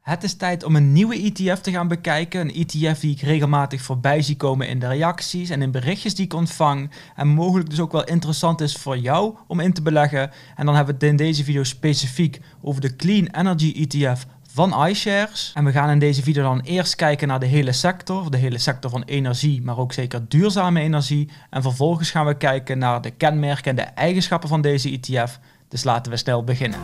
Het is tijd om een nieuwe ETF te gaan bekijken. Een ETF die ik regelmatig voorbij zie komen in de reacties en in berichtjes die ik ontvang. En mogelijk dus ook wel interessant is voor jou om in te beleggen. En dan hebben we het in deze video specifiek over de Clean Energy ETF van iShares. En we gaan in deze video dan eerst kijken naar de hele sector, de hele sector van energie, maar ook zeker duurzame energie. En vervolgens gaan we kijken naar de kenmerken en de eigenschappen van deze ETF. Dus laten we snel beginnen.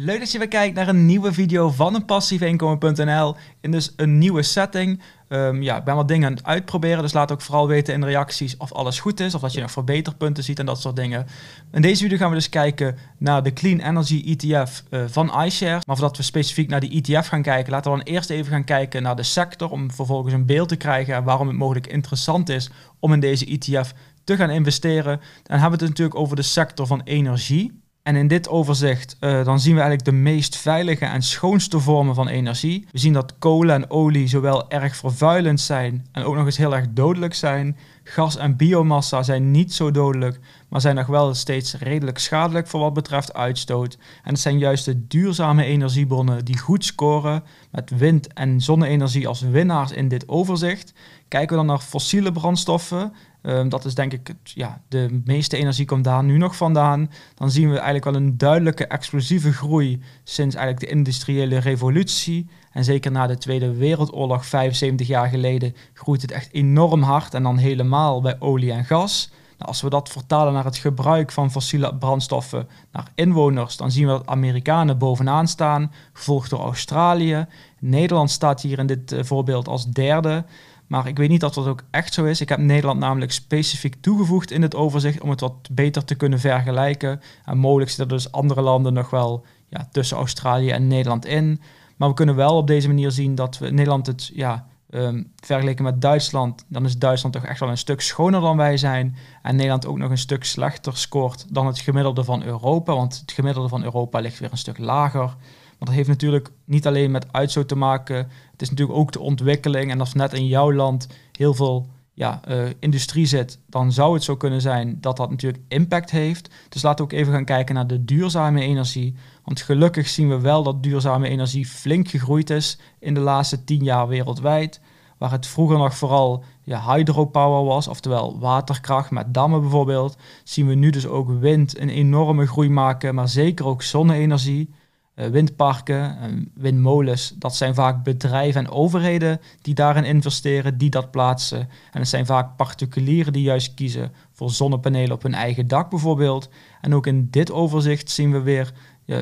Leuk dat je weer kijkt naar een nieuwe video van een passieveinkomen.nl. In dus een nieuwe setting. Ehm, ja, ik ben wat dingen aan het uitproberen, dus laat ook vooral weten in de reacties of alles goed is, of dat je nog verbeterpunten ziet en dat soort dingen. In deze video gaan we dus kijken naar de Clean Energy ETF eh, van iShares. Maar voordat we specifiek naar die ETF gaan kijken, laten we dan eerst even gaan kijken naar de sector, om vervolgens een beeld te krijgen waarom het mogelijk interessant is om in deze ETF te gaan investeren. Dan hebben we het natuurlijk over de sector van energie. En in dit overzicht eh, dan zien we eigenlijk de meest veilige en schoonste vormen van energie. We zien dat kolen en olie zowel erg vervuilend zijn en ook nog eens heel erg dodelijk zijn. Gas en biomassa zijn niet zo dodelijk, maar zijn nog wel steeds redelijk schadelijk voor wat betreft uitstoot. En het zijn juist de duurzame energiebronnen die goed scoren, met wind- en zonne-energie als winnaars in dit overzicht. Kijken we dan naar fossiele brandstoffen, ehm, dat is denk ik, ja, de meeste energie komt daar nu nog vandaan. Dan zien we eigenlijk wel een duidelijke explosieve groei sinds eigenlijk de industriële revolutie. En zeker na de Tweede Wereldoorlog, 75 jaar geleden, groeit het echt enorm hard. En dan helemaal bij olie en gas. Nou, als we dat vertalen naar het gebruik van fossiele brandstoffen naar inwoners, dan zien we dat Amerikanen bovenaan staan, gevolgd door Australië. Nederland staat hier in dit eh, voorbeeld als derde. Maar ik weet niet of dat ook echt zo is. Ik heb Nederland namelijk specifiek toegevoegd in het overzicht om het wat beter te kunnen vergelijken. En mogelijk zitten dus andere landen nog wel ja, tussen Australië en Nederland in. Maar we kunnen wel op deze manier zien dat we Nederland het ja, Um, vergeleken met Duitsland, dan is Duitsland toch echt wel een stuk schoner dan wij zijn. En Nederland ook nog een stuk slechter scoort dan het gemiddelde van Europa. Want het gemiddelde van Europa ligt weer een stuk lager. Maar dat heeft natuurlijk niet alleen met uitstoot te maken. Het is natuurlijk ook de ontwikkeling. En als net in jouw land heel veel ja, eh, industrie zit, dan zou het zo kunnen zijn dat dat natuurlijk impact heeft. Dus laten we ook even gaan kijken naar de duurzame energie. Want gelukkig zien we wel dat duurzame energie flink gegroeid is in de laatste tien jaar wereldwijd. Waar het vroeger nog vooral ja, hydropower was, oftewel waterkracht met dammen bijvoorbeeld, zien we nu dus ook wind een enorme groei maken, maar zeker ook zonne-energie. Eh, windparken, eh, windmolens, dat zijn vaak bedrijven en overheden die daarin investeren, die dat plaatsen. En het zijn vaak particulieren die juist kiezen voor zonnepanelen op hun eigen dak bijvoorbeeld. En ook in dit overzicht zien we weer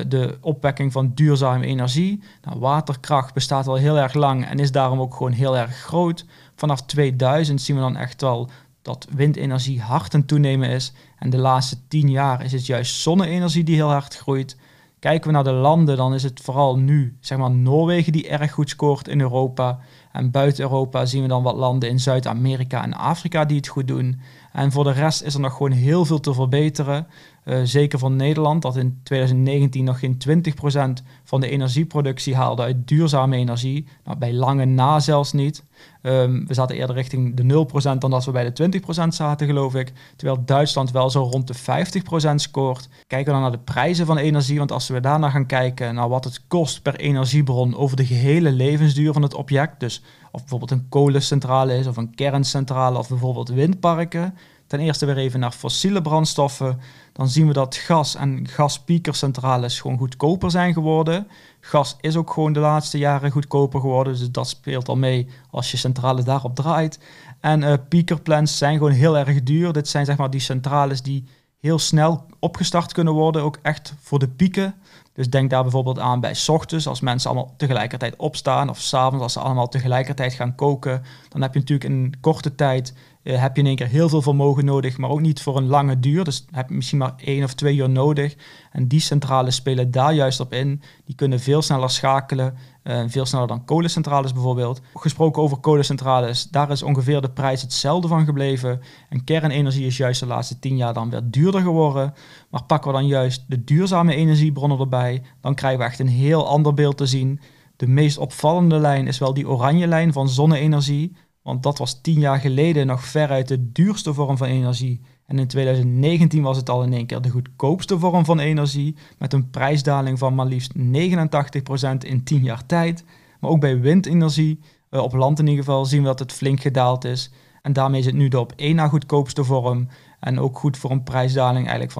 de opwekking van duurzame energie. Nou, waterkracht bestaat al heel erg lang en is daarom ook gewoon heel erg groot. Vanaf 2000 zien we dan echt wel dat windenergie hard aan toenemen is. En de laatste 10 jaar is het juist zonne-energie die heel hard groeit. Kijken we naar de landen, dan is het vooral nu zeg maar Noorwegen die erg goed scoort in Europa. En buiten Europa zien we dan wat landen in Zuid-Amerika en Afrika die het goed doen. En voor de rest is er nog gewoon heel veel te verbeteren. Eh, zeker van Nederland, dat in 2019 nog geen 20% van de energieproductie haalde uit duurzame energie. Nou, bij lange na zelfs niet. Ehm, we zaten eerder richting de 0% dan dat we bij de 20% zaten, geloof ik. Terwijl Duitsland wel zo rond de 50% scoort. Kijken we dan naar de prijzen van energie, want als we daarna gaan kijken naar wat het kost per energiebron over de gehele levensduur van het object, dus of bijvoorbeeld een kolencentrale is of een kerncentrale of bijvoorbeeld windparken, ten eerste weer even naar fossiele brandstoffen. Dan zien we dat gas en gaspiekercentrales gewoon goedkoper zijn geworden. Gas is ook gewoon de laatste jaren goedkoper geworden, dus dat speelt al mee als je centrale daarop draait. En uh, piekerplants zijn gewoon heel erg duur. Dit zijn zeg maar die centrales die heel snel opgestart kunnen worden, ook echt voor de pieken. Dus denk daar bijvoorbeeld aan bij ochtends, als mensen allemaal tegelijkertijd opstaan, of s'avonds als ze allemaal tegelijkertijd gaan koken. Dan heb je natuurlijk in korte tijd eh, heb je in één keer heel veel vermogen nodig, maar ook niet voor een lange duur. Dus heb je misschien maar één of twee uur nodig. En die centrales spelen daar juist op in. Die kunnen veel sneller schakelen, eh, veel sneller dan kolencentrales bijvoorbeeld. Gesproken over kolencentrales, daar is ongeveer de prijs hetzelfde van gebleven. En kernenergie is juist de laatste tien jaar dan weer duurder geworden. Maar pakken we dan juist de duurzame energiebronnen erbij, dan krijgen we echt een heel ander beeld te zien. De meest opvallende lijn is wel die oranje lijn van zonne-energie. Want dat was tien jaar geleden nog veruit de duurste vorm van energie. En in 2019 was het al in één keer de goedkoopste vorm van energie, met een prijsdaling van maar liefst 89% in 10 jaar tijd. Maar ook bij windenergie, eh, op land in ieder geval, zien we dat het flink gedaald is. En daarmee is het nu de op één na goedkoopste vorm. En ook goed voor een prijsdaling eigenlijk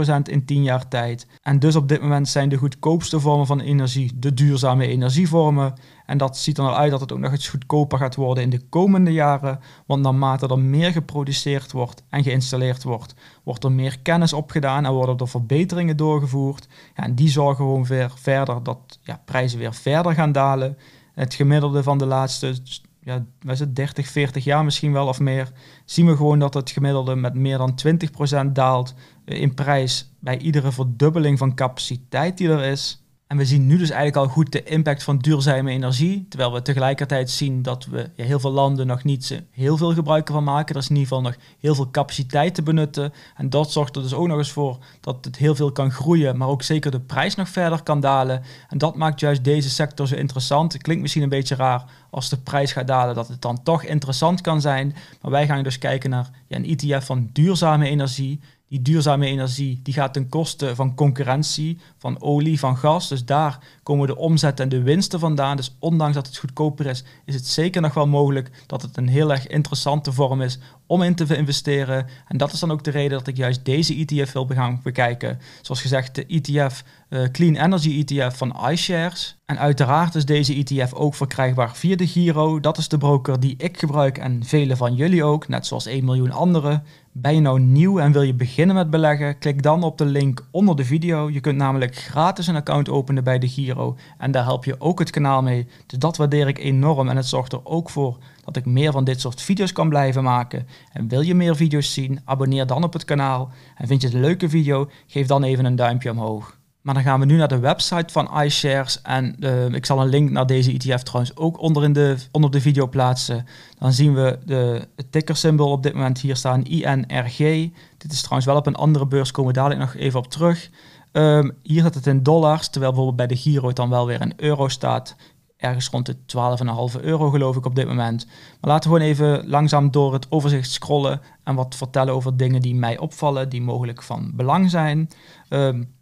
van 70% in 10 jaar tijd. En dus op dit moment zijn de goedkoopste vormen van energie de duurzame energievormen. En dat ziet er al nou uit dat het ook nog eens goedkoper gaat worden in de komende jaren. Want naarmate er meer geproduceerd wordt en geïnstalleerd wordt, wordt er meer kennis opgedaan en worden er verbeteringen doorgevoerd. Ja, en die zorgen gewoon weer verder dat ja, prijzen weer verder gaan dalen. Het gemiddelde van de laatste ja, was het 30, 40 jaar misschien wel of meer, zien we gewoon dat het gemiddelde met meer dan 20% daalt eh, in prijs bij iedere verdubbeling van capaciteit die er is. En we zien nu dus eigenlijk al goed de impact van duurzame energie. Terwijl we tegelijkertijd zien dat we ja, heel veel landen nog niet heel veel gebruik van maken. Er is in ieder geval nog heel veel capaciteit te benutten. En dat zorgt er dus ook nog eens voor dat het heel veel kan groeien. Maar ook zeker de prijs nog verder kan dalen. En dat maakt juist deze sector zo interessant. Het klinkt misschien een beetje raar als de prijs gaat dalen, dat het dan toch interessant kan zijn. Maar wij gaan dus kijken naar ja, een ETF van duurzame energie die duurzame energie die gaat ten koste van concurrentie, van olie, van gas. Dus daar komen de omzet en de winsten vandaan. Dus ondanks dat het goedkoper is, is het zeker nog wel mogelijk dat het een heel erg interessante vorm is om in te investeren. En dat is dan ook de reden dat ik juist deze ETF wil gaan bekijken. Zoals gezegd, de ETF eh, Clean Energy ETF van iShares. En uiteraard is deze ETF ook verkrijgbaar via de Giro. Dat is de broker die ik gebruik en vele van jullie ook, net zoals 1 miljoen anderen. Ben je nou nieuw en wil je beginnen met beleggen? Klik dan op de link onder de video. Je kunt namelijk gratis een account openen bij de Giro en daar help je ook het kanaal mee. Dus dat waardeer ik enorm en het zorgt er ook voor dat ik meer van dit soort video's kan blijven maken. En wil je meer video's zien? Abonneer dan op het kanaal. En vind je het een leuke video? Geef dan even een duimpje omhoog. Maar dan gaan we nu naar de website van iShares. En ehm, ik zal een link naar deze ETF trouwens ook onder, in de, onder de video plaatsen. Dan zien we de, het tickersymbool op dit moment hier staan, INRG. Dit is trouwens wel op een andere beurs, komen we dadelijk nog even op terug. Ehm, hier staat het in dollars, terwijl bijvoorbeeld bij de Giro het dan wel weer in euro staat. Ergens rond de 12,5 euro geloof ik op dit moment. Maar laten we gewoon even langzaam door het overzicht scrollen en wat vertellen over dingen die mij opvallen, die mogelijk van belang zijn. Um,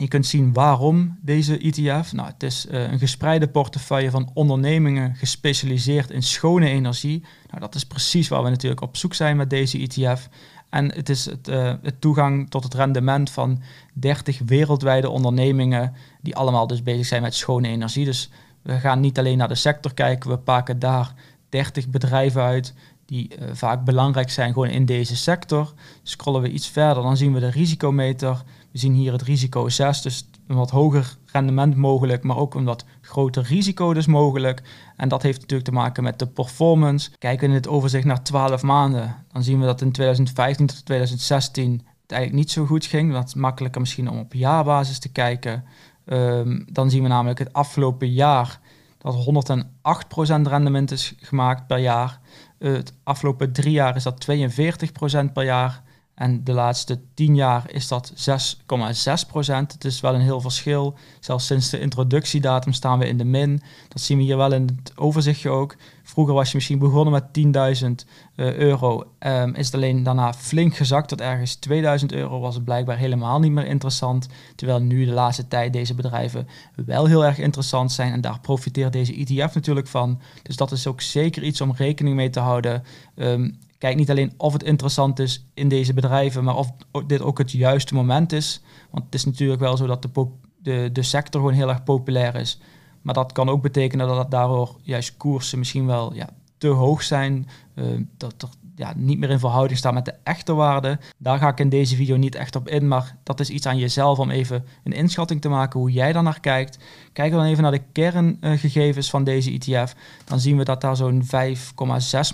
je kunt zien waarom deze ETF. Nou, het is eh, een gespreide portefeuille van ondernemingen gespecialiseerd in schone energie. Nou, dat is precies waar we natuurlijk op zoek zijn met deze ETF. En het is het, eh, het toegang tot het rendement van 30 wereldwijde ondernemingen die allemaal dus bezig zijn met schone energie. Dus we gaan niet alleen naar de sector kijken, we pakken daar 30 bedrijven uit die eh, vaak belangrijk zijn gewoon in deze sector. Scrollen we iets verder, dan zien we de risicometer. We zien hier het risico 6, dus een wat hoger rendement mogelijk, maar ook een wat groter risico dus mogelijk. En dat heeft natuurlijk te maken met de performance. Kijken we in het overzicht naar 12 maanden, dan zien we dat in 2015 tot 2016 het eigenlijk niet zo goed ging. Dat is makkelijker misschien om op jaarbasis te kijken. Ehm, dan zien we namelijk het afgelopen jaar dat 108% rendement is gemaakt per jaar. Eh, het afgelopen drie jaar is dat 42% per jaar. En de laatste 10 jaar is dat 6,6 procent. Het is wel een heel verschil. Zelfs sinds de introductiedatum staan we in de min. Dat zien we hier wel in het overzichtje ook. Vroeger was je misschien begonnen met 10.000 eh, euro. Ehm, is het alleen daarna flink gezakt tot ergens 2000 euro. Was het blijkbaar helemaal niet meer interessant. Terwijl nu de laatste tijd deze bedrijven wel heel erg interessant zijn. En daar profiteert deze ETF natuurlijk van. Dus dat is ook zeker iets om rekening mee te houden. Um, kijk niet alleen of het interessant is in deze bedrijven, maar of dit ook het juiste moment is. Want het is natuurlijk wel zo dat de, de, de sector gewoon heel erg populair is. Maar dat kan ook betekenen dat, dat daardoor juist koersen misschien wel ja, te hoog zijn. Eh, dat er ja, niet meer in verhouding staat met de echte waarde. Daar ga ik in deze video niet echt op in, maar dat is iets aan jezelf om even een inschatting te maken hoe jij daar naar kijkt. Kijken we dan even naar de kerngegevens eh, van deze ETF. Dan zien we dat daar zo'n 5,6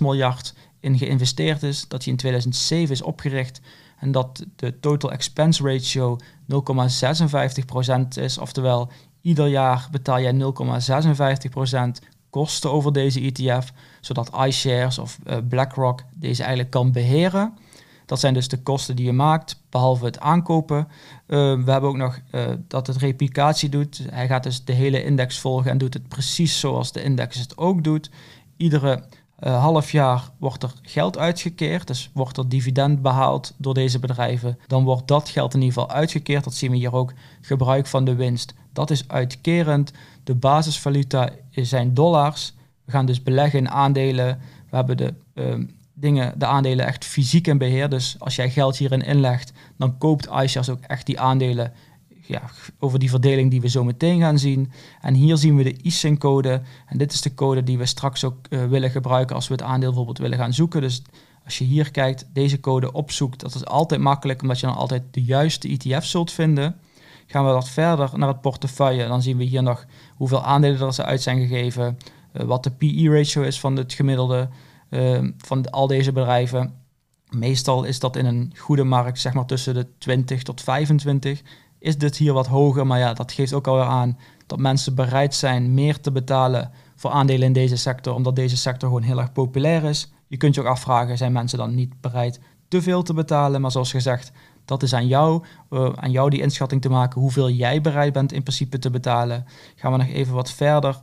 miljard in geïnvesteerd is, dat hij in 2007 is opgericht en dat de total expense ratio 0,56% is. Oftewel, ieder jaar betaal jij 0,56% kosten over deze ETF, zodat iShares of eh, BlackRock deze eigenlijk kan beheren. Dat zijn dus de kosten die je maakt, behalve het aankopen. Eh, we hebben ook nog eh, dat het replicatie doet. Hij gaat dus de hele index volgen en doet het precies zoals de index het ook doet. Iedere uh, half jaar wordt er geld uitgekeerd, dus wordt er dividend behaald door deze bedrijven. Dan wordt dat geld in ieder geval uitgekeerd. Dat zien we hier ook, gebruik van de winst. Dat is uitkerend. De basisvaluta zijn dollars. We gaan dus beleggen in aandelen. We hebben de, ehm, dingen, de aandelen echt fysiek in beheer. Dus als jij geld hierin inlegt, dan koopt iShares ook echt die aandelen ja, over die verdeling die we zo meteen gaan zien. En hier zien we de ISIN-code. En dit is de code die we straks ook eh, willen gebruiken als we het aandeel bijvoorbeeld willen gaan zoeken. Dus als je hier kijkt, deze code opzoekt, dat is altijd makkelijk omdat je dan altijd de juiste ETF zult vinden. Gaan we wat verder naar het portefeuille, dan zien we hier nog hoeveel aandelen er uit zijn gegeven, eh, wat de PE-ratio is van het gemiddelde eh, van al deze bedrijven. Meestal is dat in een goede markt, zeg maar tussen de 20 tot 25 is dit hier wat hoger. Maar ja, dat geeft ook alweer aan dat mensen bereid zijn meer te betalen voor aandelen in deze sector, omdat deze sector gewoon heel erg populair is. Je kunt je ook afvragen, zijn mensen dan niet bereid te veel te betalen? Maar zoals gezegd, dat is aan jou, eh, aan jou die inschatting te maken hoeveel jij bereid bent in principe te betalen. Gaan we nog even wat verder.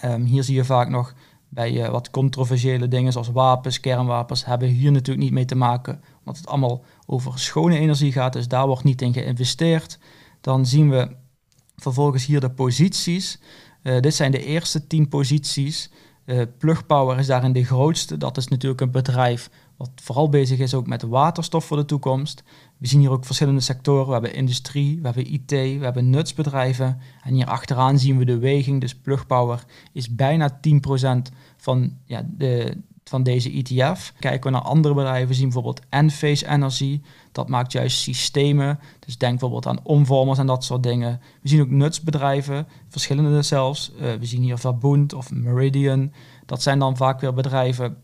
Ehm, hier zie je vaak nog bij eh, wat controversiële dingen zoals wapens, kernwapens, hebben hier natuurlijk niet mee te maken, omdat het allemaal over schone energie gaat, dus daar wordt niet in geïnvesteerd. Dan zien we vervolgens hier de posities. Eh, dit zijn de eerste 10 posities. Uh, Plug Power is daarin de grootste. Dat is natuurlijk een bedrijf wat vooral bezig is ook met waterstof voor de toekomst. We zien hier ook verschillende sectoren. We hebben industrie, we hebben IT, we hebben nutsbedrijven. En hier achteraan zien we de weging. Dus Plug Power is bijna 10% van ja, de, van deze ETF. Kijken we naar andere bedrijven, zien bijvoorbeeld Enphase Energy. Dat maakt juist systemen. Dus denk bijvoorbeeld aan omvormers en dat soort dingen. We zien ook nutsbedrijven, verschillende zelfs. Eh, we zien hier Verbund of Meridian. Dat zijn dan vaak weer bedrijven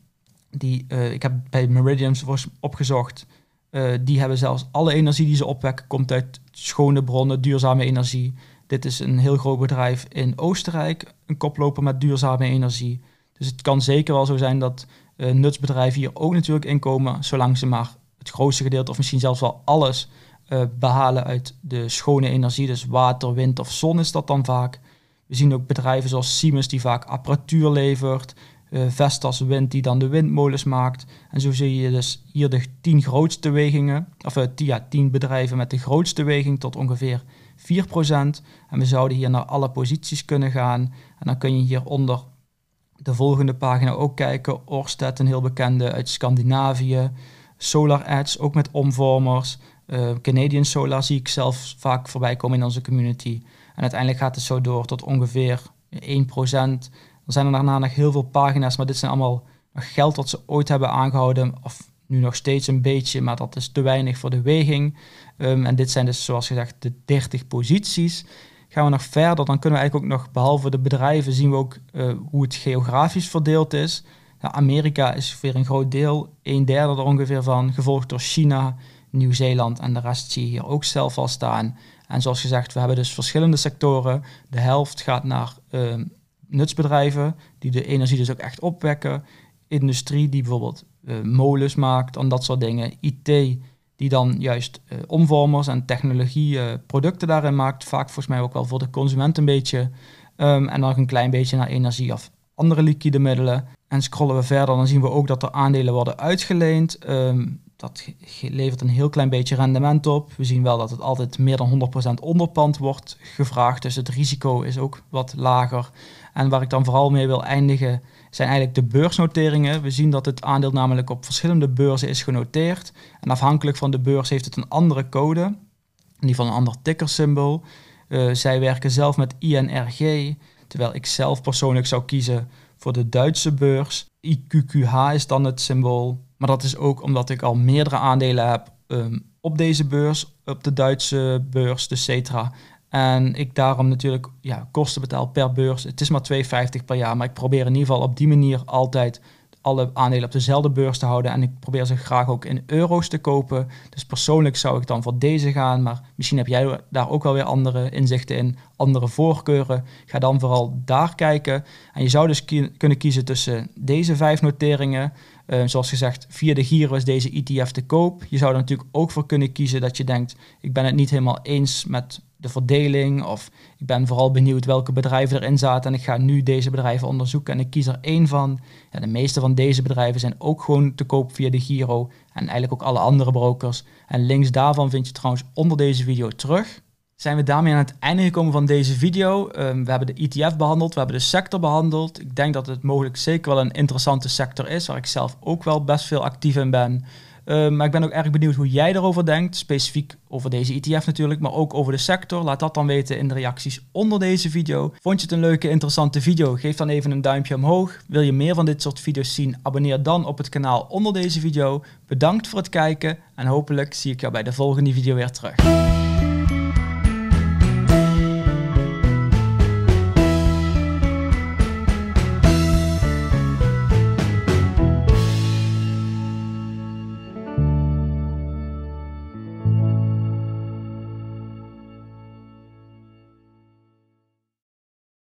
die... Eh, ik heb bij Meridian opgezocht. Eh, die hebben zelfs alle energie die ze opwekken komt uit schone bronnen, duurzame energie. Dit is een heel groot bedrijf in Oostenrijk, een koploper met duurzame energie. Dus het kan zeker wel zo zijn dat eh, nutsbedrijven hier ook natuurlijk inkomen, zolang ze maar het grootste gedeelte of misschien zelfs wel alles eh, behalen uit de schone energie. Dus water, wind of zon is dat dan vaak. We zien ook bedrijven zoals Siemens die vaak apparatuur levert, eh, Vestas Wind die dan de windmolens maakt. En zo zie je dus hier de tien grootste wegingen, of ja, tien bedrijven met de grootste weging tot ongeveer 4%. En we zouden hier naar alle posities kunnen gaan. En dan kun je hieronder de volgende pagina ook kijken. Orsted, een heel bekende uit Scandinavië. Solar Edge, ook met omvormers. Eh, Canadian Solar zie ik zelf vaak voorbij komen in onze community. En uiteindelijk gaat het zo door tot ongeveer 1%. Dan zijn er daarna nog heel veel pagina's, maar dit zijn allemaal geld dat ze ooit hebben aangehouden. Of nu nog steeds een beetje, maar dat is te weinig voor de weging. Ehm, en dit zijn dus, zoals gezegd, de 30 posities gaan we nog verder, dan kunnen we eigenlijk ook nog, behalve de bedrijven, zien we ook eh, hoe het geografisch verdeeld is. Amerika is weer een groot deel, een derde er ongeveer van, gevolgd door China, Nieuw-Zeeland en de rest zie je hier ook zelf al staan. En zoals gezegd, we hebben dus verschillende sectoren. De helft gaat naar ehm, nutsbedrijven, die de energie dus ook echt opwekken. Industrie, die bijvoorbeeld eh, molens maakt en dat soort dingen. IT, die dan juist eh, omvormers en technologieproducten eh, producten daarin maakt. Vaak volgens mij ook wel voor de consument een beetje. Ehm, en dan een klein beetje naar energie of andere liquide middelen. En scrollen we verder, dan zien we ook dat er aandelen worden uitgeleend. Ehm, dat levert een heel klein beetje rendement op. We zien wel dat het altijd meer dan 100% onderpand wordt gevraagd. Dus het risico is ook wat lager. En waar ik dan vooral mee wil eindigen zijn eigenlijk de beursnoteringen. We zien dat het aandeel namelijk op verschillende beurzen is genoteerd. En afhankelijk van de beurs heeft het een andere code, in ieder geval een ander tickersymbool. Uh, zij werken zelf met INRG, terwijl ik zelf persoonlijk zou kiezen voor de Duitse beurs. IQQH is dan het symbool. Maar dat is ook omdat ik al meerdere aandelen heb ehm, op deze beurs, op de Duitse beurs, de en ik daarom natuurlijk ja, kosten betaal per beurs. Het is maar 2,50 per jaar, maar ik probeer in ieder geval op die manier altijd alle aandelen op dezelfde beurs te houden. En ik probeer ze graag ook in euro's te kopen. Dus persoonlijk zou ik dan voor deze gaan. Maar misschien heb jij daar ook wel weer andere inzichten in, andere voorkeuren. Ga dan vooral daar kijken. En je zou dus kunnen kiezen tussen deze vijf noteringen. Ehm, zoals gezegd, via de Giro is deze ETF te koop. Je zou er natuurlijk ook voor kunnen kiezen dat je denkt: ik ben het niet helemaal eens met de verdeling. Of ik ben vooral benieuwd welke bedrijven erin zaten. En ik ga nu deze bedrijven onderzoeken en ik kies er één van. Ja, de meeste van deze bedrijven zijn ook gewoon te koop via de Giro. En eigenlijk ook alle andere brokers. En links daarvan vind je trouwens onder deze video terug zijn we daarmee aan het einde gekomen van deze video. Ehm, we hebben de ETF behandeld, we hebben de sector behandeld. Ik denk dat het mogelijk zeker wel een interessante sector is, waar ik zelf ook wel best veel actief in ben. Ehm, maar ik ben ook erg benieuwd hoe jij erover denkt, specifiek over deze ETF natuurlijk, maar ook over de sector. Laat dat dan weten in de reacties onder deze video. Vond je het een leuke, interessante video? Geef dan even een duimpje omhoog. Wil je meer van dit soort video's zien? Abonneer dan op het kanaal onder deze video. Bedankt voor het kijken en hopelijk zie ik jou bij de volgende video weer terug.